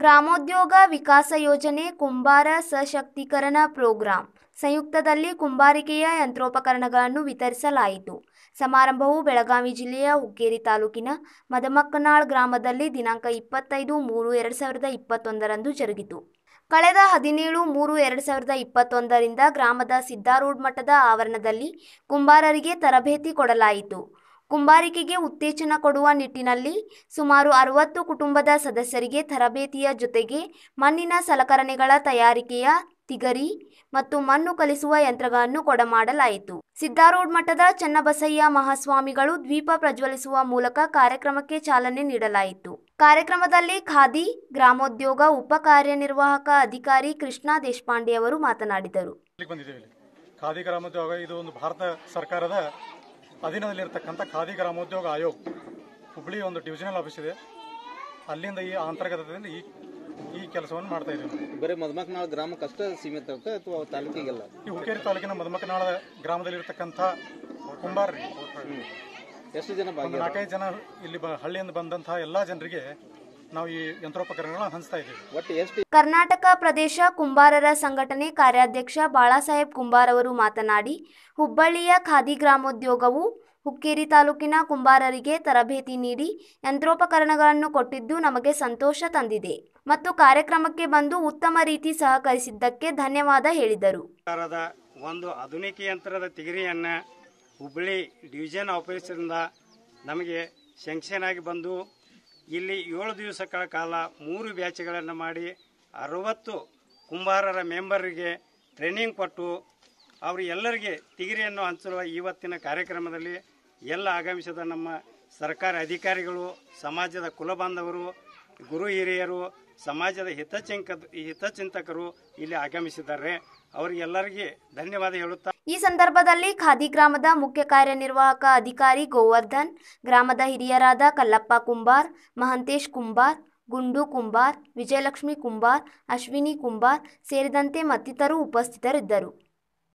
ಗ್ರಾಮೋದ್ಯೋಗ ವಿಕಾಸ ಯೋಜನೆ ಕುಂಬಾರ ಸಶಕ್ತೀಕರಣ ಪ್ರೋಗ್ರಾಂ ಸಂಯುಕ್ತದಲ್ಲಿ ಕುಂಬಾರಿಕೆಯ ಯಂತ್ರೋಪಕರಣಗಳನ್ನು ವಿತರಿಸಲಾಯಿತು ಸಮಾರಂಭವು ಬೆಳಗಾವಿ ಜಿಲ್ಲೆಯ ಹುಕ್ಕೇರಿ ತಾಲೂಕಿನ ಮದಮಕ್ಕನಾಳ್ ಗ್ರಾಮದಲ್ಲಿ ದಿನಾಂಕ ಇಪ್ಪತ್ತೈದು ಮೂರು ಎರಡು ಸಾವಿರದ ಇಪ್ಪತ್ತೊಂದರಂದು ಜರುಗಿತು ಕಳೆದ ಹದಿನೇಳು ಮೂರು ಎರಡು ಸಾವಿರದ ಇಪ್ಪತ್ತೊಂದರಿಂದ ಗ್ರಾಮದ ಸಿದ್ದಾರೋಡ್ ಮಠದ ಆವರಣದಲ್ಲಿ ಕುಂಬಾರರಿಗೆ ತರಬೇತಿ ಕೊಡಲಾಯಿತು ಕುಂಬಾರಿಕೆಗೆ ಉತ್ತೇಜನ ಕೊಡುವ ನಿಟ್ಟಿನಲ್ಲಿ ಸುಮಾರು ಅರವತ್ತು ಕುಟುಂಬದ ಸದಸ್ಯರಿಗೆ ತರಬೇತಿಯ ಜೊತೆಗೆ ಮಣ್ಣಿನ ಸಲಕರಣೆಗಳ ತಯಾರಿಕೆಯ ತಿಗರಿ ಮತ್ತು ಮಣ್ಣು ಕಲಿಸುವ ಯಂತ್ರಗಳನ್ನು ಕೊಡಮಾಡಲಾಯಿತು ಸಿದ್ದಾರೋಡ್ ಮಠದ ಚನ್ನಬಸಯ್ಯ ಮಹಾಸ್ವಾಮಿಗಳು ದ್ವೀಪ ಪ್ರಜ್ವಲಿಸುವ ಮೂಲಕ ಕಾರ್ಯಕ್ರಮಕ್ಕೆ ಚಾಲನೆ ನೀಡಲಾಯಿತು ಕಾರ್ಯಕ್ರಮದಲ್ಲಿ ಖಾದಿ ಗ್ರಾಮೋದ್ಯೋಗ ಉಪ ಕಾರ್ಯನಿರ್ವಾಹಕ ಅಧಿಕಾರಿ ಕೃಷ್ಣ ದೇಶಪಾಂಡೆ ಅವರು ಮಾತನಾಡಿದರು ಖಾದಿ ಇದು ಒಂದು ಭಾರತ ಸರ್ಕಾರದ ಅಧೀನದಲ್ಲಿರ್ತಕ್ಕಂಥ ಖಾದಿ ಗ್ರಾಮೋದ್ಯೋಗ ಆಯೋಗ ಹುಬ್ಬಳ್ಳಿ ಒಂದು ಡಿವಿಷನಲ್ ಆಫೀಸ್ ಇದೆ ಅಲ್ಲಿಂದ ಈ ಅಂತರ್ಗತದಿಂದ ಈ ಈ ಕೆಲಸವನ್ನು ಮಾಡ್ತಾ ಇದ್ದೀವಿ ಬರೀ ಮಧುಮಕನಾಳ ಗ್ರಾಮಕ್ಕಷ್ಟೇ ಸೀಮಿತ ಅಥವಾ ತಾಲೂಕಿಗೆಲ್ಲ ಈ ಹುಕ್ಕೇರಿ ತಾಲೂಕಿನ ಮಧುಮಕನಾಳ ಗ್ರಾಮದಲ್ಲಿರ್ತಕ್ಕಂಥ ಕುಂಬಾರ್ರಿ ಎಷ್ಟು ಜನ ನಾಲ್ಕೈದು ಜನ ಇಲ್ಲಿ ಬ ಹಳ್ಳಿಯಿಂದ ಬಂದಂತಹ ಎಲ್ಲ ಜನರಿಗೆ ಈ ಕರ್ನಾಟಕ ಪ್ರದೇಶ ಕುಂಬಾರರ ಸಂಘಟನೆ ಕಾರ್ಯಾಧ್ಯಕ್ಷ ಬಾಳಾಸಾಹೇಬ್ ಕುಂಬಾರ್ ಅವರು ಮಾತನಾಡಿ ಹುಬ್ಬಳ್ಳಿಯ ಖಾದಿ ಗ್ರಾಮೋದ್ಯೋಗವು ಹುಕ್ಕೇರಿ ತಾಲೂಕಿನ ಕುಂಬಾರರಿಗೆ ತರಬೇತಿ ನೀಡಿ ಯಂತ್ರೋಪಕರಣಗಳನ್ನು ಕೊಟ್ಟಿದ್ದು ನಮಗೆ ಸಂತೋಷ ತಂದಿದೆ ಮತ್ತು ಕಾರ್ಯಕ್ರಮಕ್ಕೆ ಬಂದು ಉತ್ತಮ ರೀತಿ ಸಹಕರಿಸಿದ್ದಕ್ಕೆ ಧನ್ಯವಾದ ಹೇಳಿದರು ಒಂದು ಆಧುನಿಕ ಯಂತ್ರದ ತಿಗಿರಿಯನ್ನ ಹುಬ್ಬಳ್ಳಿ ಡಿವಿಷನ್ ಆಫೀಸರಿಂದ ನಮಗೆ ಆಗಿ ಬಂದು ಇಲ್ಲಿ ಏಳು ದಿವಸಗಳ ಕಾಲ ಮೂರು ಬ್ಯಾಚ್ಗಳನ್ನು ಮಾಡಿ ಅರವತ್ತು ಕುಂಬಾರರ ಮೆಂಬರಿಗೆ ಟ್ರೈನಿಂಗ್ ಕೊಟ್ಟು ಅವರು ಎಲ್ಲರಿಗೆ ತಿಗಿರಿಯನ್ನು ಹಂಚಿರುವ ಇವತ್ತಿನ ಕಾರ್ಯಕ್ರಮದಲ್ಲಿ ಎಲ್ಲ ಆಗಮಿಸಿದ ನಮ್ಮ ಸರ್ಕಾರ ಅಧಿಕಾರಿಗಳು ಸಮಾಜದ ಕುಲಬಾಂಧವರು ಗುರು ಹಿರಿಯರು ಸಮಾಜದ ಹಿತಚಿಂಕ ಹಿತಚಿಂತಕರು ಇಲ್ಲಿ ಆಗಮಿಸಿದ್ದಾರೆ ಅವರಿಗೆಲ್ಲರಿಗೆ ಧನ್ಯವಾದ ಹೇಳುತ್ತಾ ಈ ಸಂದರ್ಭದಲ್ಲಿ ಖಾದಿ ಗ್ರಾಮದ ಮುಖ್ಯ ಕಾರ್ಯನಿರ್ವಾಹಕ ಅಧಿಕಾರಿ ಗೋವರ್ಧನ್ ಗ್ರಾಮದ ಹಿರಿಯರಾದ ಕಲ್ಲಪ್ಪ ಕುಂಬಾರ್ ಮಹಂತೇಶ್ ಕುಂಬಾರ್ ಗುಂಡು ಕುಂಬಾರ್ ವಿಜಯಲಕ್ಷ್ಮಿ ಕುಂಬಾರ್ ಅಶ್ವಿನಿ ಕುಂಬಾರ್ ಸೇರಿದಂತೆ ಮತ್ತಿತರರು ಉಪಸ್ಥಿತರಿದ್ದರು